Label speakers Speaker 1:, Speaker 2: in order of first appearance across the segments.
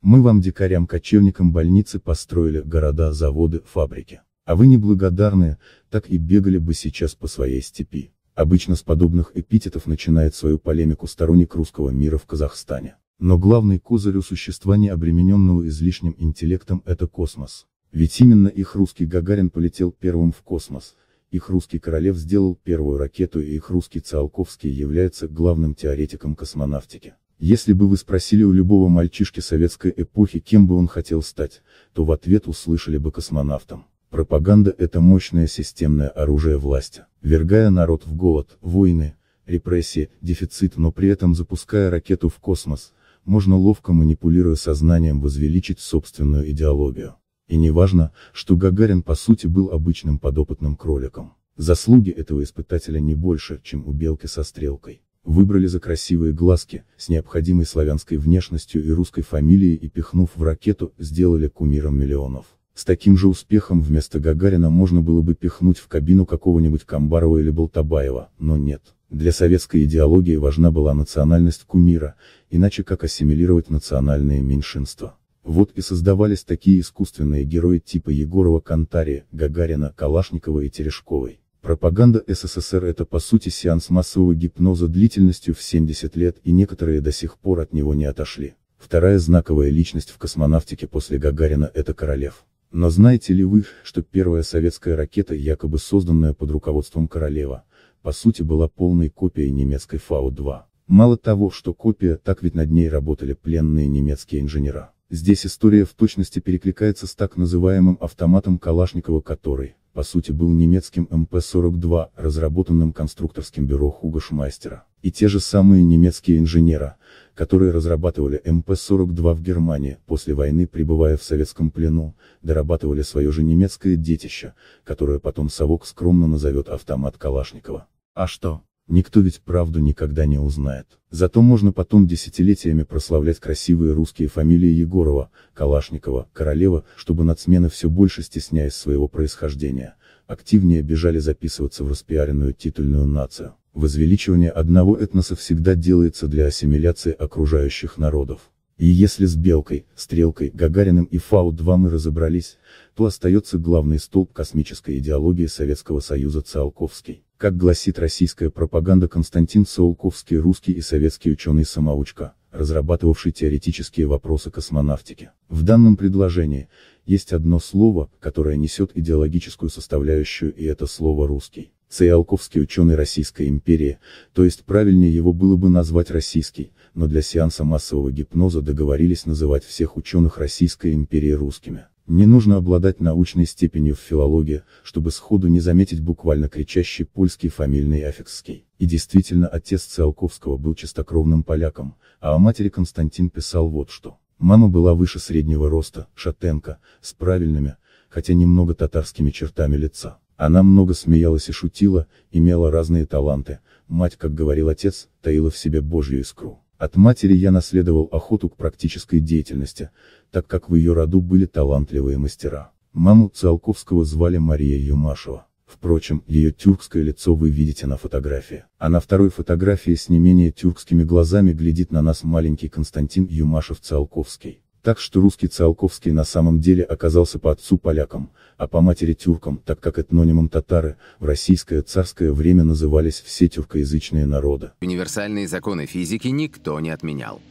Speaker 1: Мы вам, дикарям-кочевникам больницы построили, города, заводы, фабрики. А вы неблагодарные, так и бегали бы сейчас по своей степи. Обычно с подобных эпитетов начинает свою полемику сторонник русского мира в Казахстане. Но главный козырь у существа не обремененного излишним интеллектом это космос. Ведь именно их русский Гагарин полетел первым в космос, их русский Королев сделал первую ракету и их русский Циолковский является главным теоретиком космонавтики. Если бы вы спросили у любого мальчишки советской эпохи, кем бы он хотел стать, то в ответ услышали бы космонавтом. Пропаганда – это мощное системное оружие власти, вергая народ в голод, войны, репрессии, дефицит, но при этом запуская ракету в космос, можно ловко манипулируя сознанием возвеличить собственную идеологию. И не важно, что Гагарин по сути был обычным подопытным кроликом. Заслуги этого испытателя не больше, чем у белки со стрелкой. Выбрали за красивые глазки, с необходимой славянской внешностью и русской фамилией и пихнув в ракету, сделали кумиром миллионов. С таким же успехом вместо Гагарина можно было бы пихнуть в кабину какого-нибудь Камбарова или Болтабаева, но нет. Для советской идеологии важна была национальность кумира, иначе как ассимилировать национальные меньшинства. Вот и создавались такие искусственные герои типа Егорова Кантария, Гагарина, Калашникова и Терешковой. Пропаганда СССР это по сути сеанс массового гипноза длительностью в 70 лет и некоторые до сих пор от него не отошли. Вторая знаковая личность в космонавтике после Гагарина это Королев. Но знаете ли вы, что первая советская ракета, якобы созданная под руководством Королева, по сути была полной копией немецкой Фау-2. Мало того, что копия, так ведь над ней работали пленные немецкие инженера. Здесь история в точности перекликается с так называемым автоматом Калашникова который, по сути был немецким МП-42, разработанным конструкторским бюро Хуга Шмайстера. И те же самые немецкие инженеры, которые разрабатывали МП-42 в Германии, после войны пребывая в советском плену, дорабатывали свое же немецкое детище, которое потом совок скромно назовет автомат Калашникова. А что? Никто ведь правду никогда не узнает. Зато можно потом десятилетиями прославлять красивые русские фамилии Егорова, Калашникова, Королева, чтобы нацмены все больше стесняясь своего происхождения, активнее бежали записываться в распиаренную титульную нацию. Возвеличивание одного этноса всегда делается для ассимиляции окружающих народов. И если с Белкой, Стрелкой, Гагариным и Фау-2 мы разобрались, то остается главный столб космической идеологии Советского Союза Циолковский. Как гласит российская пропаганда Константин Саулковский русский и советский ученый-самоучка, разрабатывавший теоретические вопросы космонавтики. В данном предложении, есть одно слово, которое несет идеологическую составляющую и это слово «русский». Циолковский ученый Российской империи, то есть правильнее его было бы назвать «российский», но для сеанса массового гипноза договорились называть всех ученых Российской империи русскими. Не нужно обладать научной степенью в филологии, чтобы сходу не заметить буквально кричащий польский фамильный аффиксский. И действительно отец Циолковского был чистокровным поляком, а о матери Константин писал вот что. Мама была выше среднего роста, шатенка, с правильными, хотя немного татарскими чертами лица. Она много смеялась и шутила, имела разные таланты, мать, как говорил отец, таила в себе божью искру. От матери я наследовал охоту к практической деятельности, так как в ее роду были талантливые мастера. Маму Циолковского звали Мария Юмашева. Впрочем, ее тюркское лицо вы видите на фотографии. А на второй фотографии с не менее тюркскими глазами глядит на нас маленький Константин Юмашев-Циолковский. Так что русский Циолковский на самом деле оказался по отцу полякам, а по матери тюрком, так как этнонимом татары, в российское царское время назывались все тюркоязычные народы. Универсальные законы физики никто не отменял.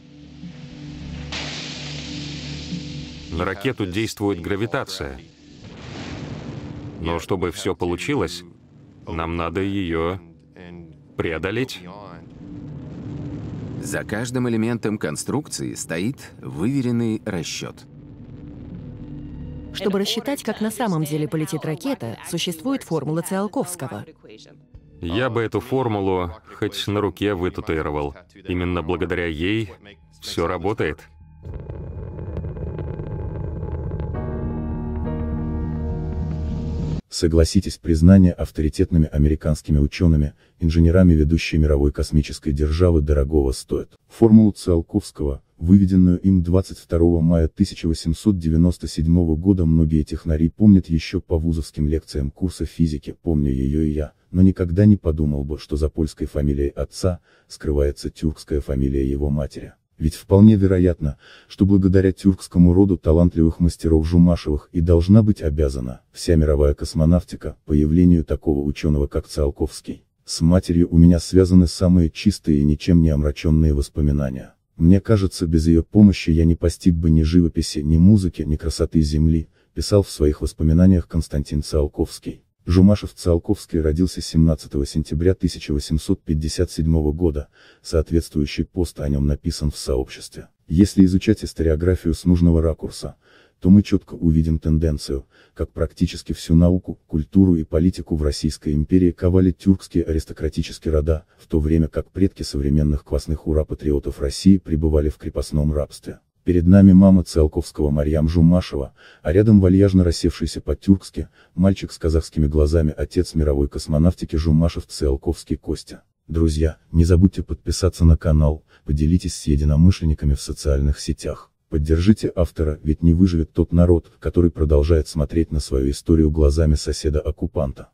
Speaker 1: На ракету действует гравитация. Но чтобы все получилось, нам надо ее преодолеть. За каждым элементом конструкции стоит выверенный расчет. Чтобы рассчитать, как на самом деле полетит ракета, существует формула Циолковского. Я бы эту формулу хоть на руке вытатуировал. Именно благодаря ей все работает. Согласитесь, признание авторитетными американскими учеными, инженерами ведущей мировой космической державы дорогого стоит. Формулу Циолковского, выведенную им 22 мая 1897 года многие технари помнят еще по вузовским лекциям курса физики, помню ее и я, но никогда не подумал бы, что за польской фамилией отца, скрывается тюркская фамилия его матери. Ведь вполне вероятно, что благодаря тюркскому роду талантливых мастеров Жумашевых и должна быть обязана, вся мировая космонавтика, появлению такого ученого как Циолковский. С матерью у меня связаны самые чистые и ничем не омраченные воспоминания. Мне кажется, без ее помощи я не постиг бы ни живописи, ни музыки, ни красоты Земли, писал в своих воспоминаниях Константин Циолковский. Жумашев-Циолковский родился 17 сентября 1857 года, соответствующий пост о нем написан в сообществе. Если изучать историографию с нужного ракурса, то мы четко увидим тенденцию, как практически всю науку, культуру и политику в Российской империи ковали тюркские аристократические рода, в то время как предки современных квасных ура-патриотов России пребывали в крепостном рабстве. Перед нами мама Циолковского Марьям Жумашева, а рядом вальяжно рассевшийся по-тюркски, мальчик с казахскими глазами отец мировой космонавтики Жумашев Циолковский Костя. Друзья, не забудьте подписаться на канал, поделитесь с единомышленниками в социальных сетях. Поддержите автора, ведь не выживет тот народ, который продолжает смотреть на свою историю глазами соседа-оккупанта.